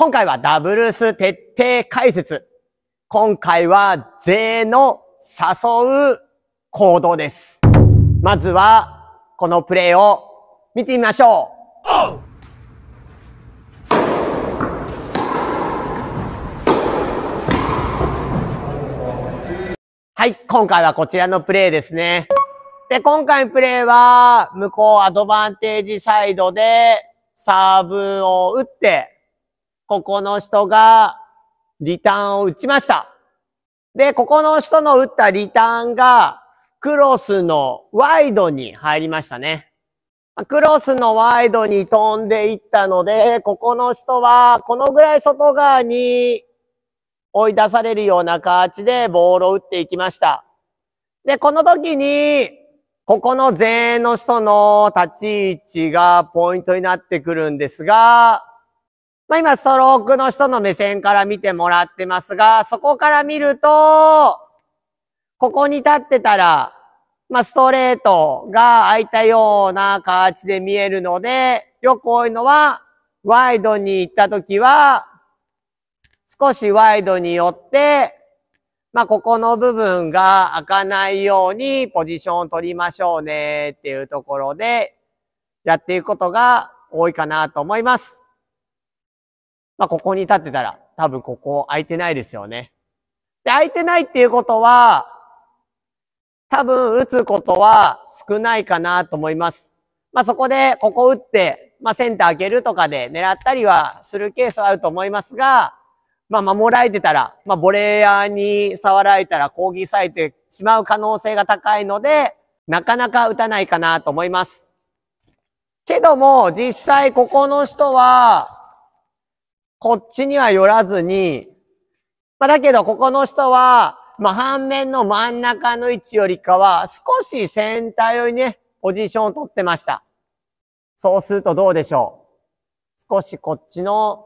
今回はダブルス徹底解説。今回は税の誘う行動です。まずは、このプレイを見てみましょう。はい、今回はこちらのプレイですね。で、今回のプレイは、向こうアドバンテージサイドで、サーブを打って、ここの人がリターンを打ちました。で、ここの人の打ったリターンが、クロスのワイドに入りましたね。クロスのワイドに飛んでいったので、ここの人は、このぐらい外側に追い出されるような形でボールを打っていきました。で、この時に、ここの前衛の人の立ち位置がポイントになってくるんですが、まあ今、ストロークの人の目線から見てもらってますが、そこから見ると、ここに立ってたら、まあストレートが空いたような形で見えるので、よく多いのは、ワイドに行った時は、少しワイドによって、まあ、ここの部分が開かないようにポジションを取りましょうねっていうところでやっていくことが多いかなと思います。まあ、ここに立ってたら、多分ここ空いてないですよね。で、空いてないっていうことは、多分打つことは少ないかなと思います。まあ、そこで、ここ打って、まあ、センター開けるとかで狙ったりはするケースはあると思いますが、まあ、守られてたら、まあ、ボレーヤーに触られたら攻撃されてしまう可能性が高いので、なかなか打たないかなと思います。けども、実際ここの人は、こっちには寄らずに、まあ、だけどここの人は、まあ、反面の真ん中の位置よりかは、少し先端よりね、ポジションを取ってました。そうするとどうでしょう少しこっちの、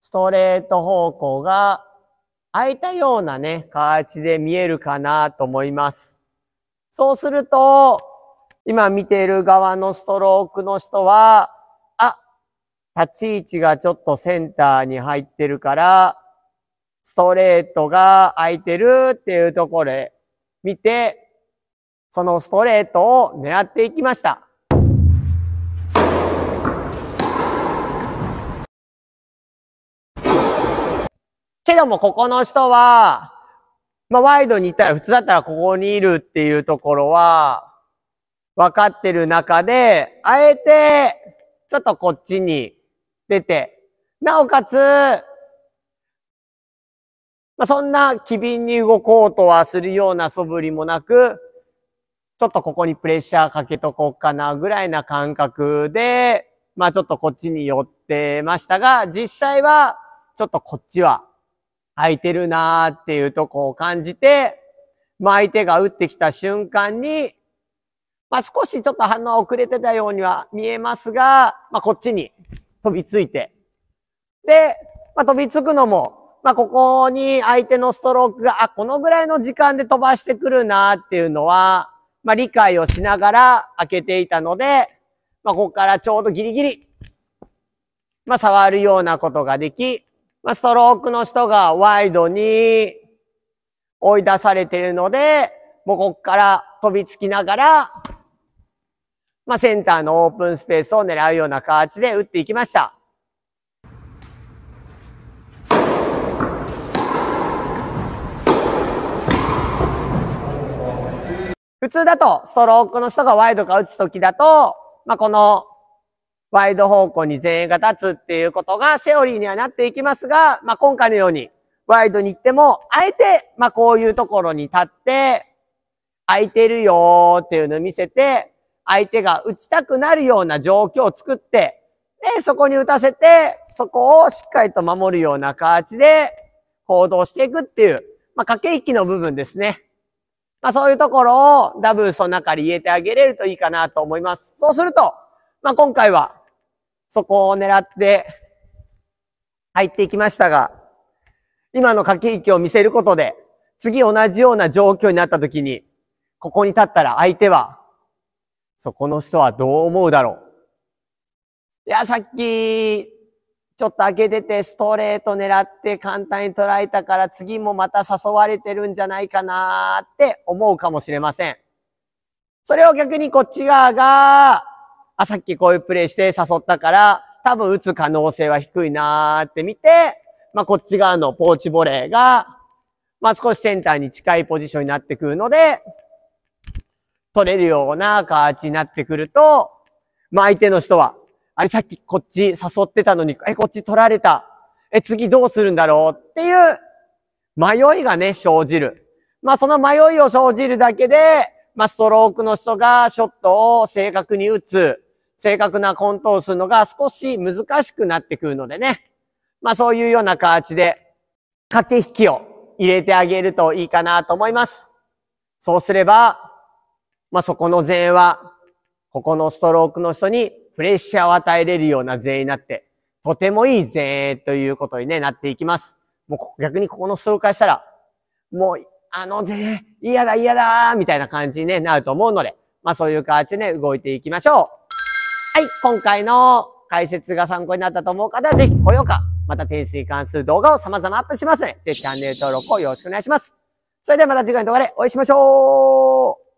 ストレート方向が、空いたようなね、形で見えるかなと思います。そうすると、今見ている側のストロークの人は、立ち位置がちょっとセンターに入ってるから、ストレートが空いてるっていうところで見て、そのストレートを狙っていきました。けども、ここの人は、まあ、ワイドにいたら、普通だったらここにいるっていうところは、分かってる中で、あえて、ちょっとこっちに出て、なおかつ、まあ、そんな機敏に動こうとはするような素振りもなく、ちょっとここにプレッシャーかけとこうかなぐらいな感覚で、まあちょっとこっちに寄ってましたが、実際はちょっとこっちは空いてるなーっていうとこを感じて、まあ相手が打ってきた瞬間に、まあ少しちょっと反応遅れてたようには見えますが、まあこっちに飛びついて。で、まあ、飛びつくのも、まあ、ここに相手のストロークが、あ、このぐらいの時間で飛ばしてくるなっていうのは、まあ、理解をしながら開けていたので、まあ、ここからちょうどギリギリ、まあ、触るようなことができ、まあ、ストロークの人がワイドに追い出されているので、もうここから飛びつきながら、まあ、センターのオープンスペースを狙うような形で打っていきました。普通だと、ストロークの人がワイドか打つときだと、まあ、この、ワイド方向に前衛が立つっていうことがセオリーにはなっていきますが、まあ、今回のように、ワイドに行っても、あえて、まあ、こういうところに立って、空いてるよーっていうのを見せて、相手が打ちたくなるような状況を作って、で、そこに打たせて、そこをしっかりと守るような形で行動していくっていう、まあ、駆け引きの部分ですね。まあ、そういうところをダブルスの中に入れてあげれるといいかなと思います。そうすると、まあ、今回はそこを狙って入っていきましたが、今の駆け引きを見せることで、次同じような状況になった時に、ここに立ったら相手はそこの人はどう思うだろういや、さっき、ちょっと開けてて、ストレート狙って簡単に捉えたから、次もまた誘われてるんじゃないかなって思うかもしれません。それを逆にこっち側が、あ、さっきこういうプレイして誘ったから、多分打つ可能性は低いなーって見て、まあ、こっち側のポーチボレーが、まあ、少しセンターに近いポジションになってくるので、取れるような形になってくると、まあ相手の人は、あれさっきこっち誘ってたのに、え、こっち取られた。え、次どうするんだろうっていう迷いがね、生じる。まあその迷いを生じるだけで、まあストロークの人がショットを正確に打つ、正確なコントをするのが少し難しくなってくるのでね。まあそういうような形で、駆け引きを入れてあげるといいかなと思います。そうすれば、まあ、そこの禅は、ここのストロークの人にプレッシャーを与えれるような禅になって、とてもいい禅ということに、ね、なっていきます。もう逆にここのストロークからしたら、もう、あの禅、嫌だ嫌だー、みたいな感じに、ね、なると思うので、まあそういう形で、ね、動いていきましょう。はい、今回の解説が参考になったと思う方は、ぜひ高評価、また点数に関する動画を様々アップしますので、ぜひチャンネル登録をよろしくお願いします。それではまた次回の動画でお会いしましょう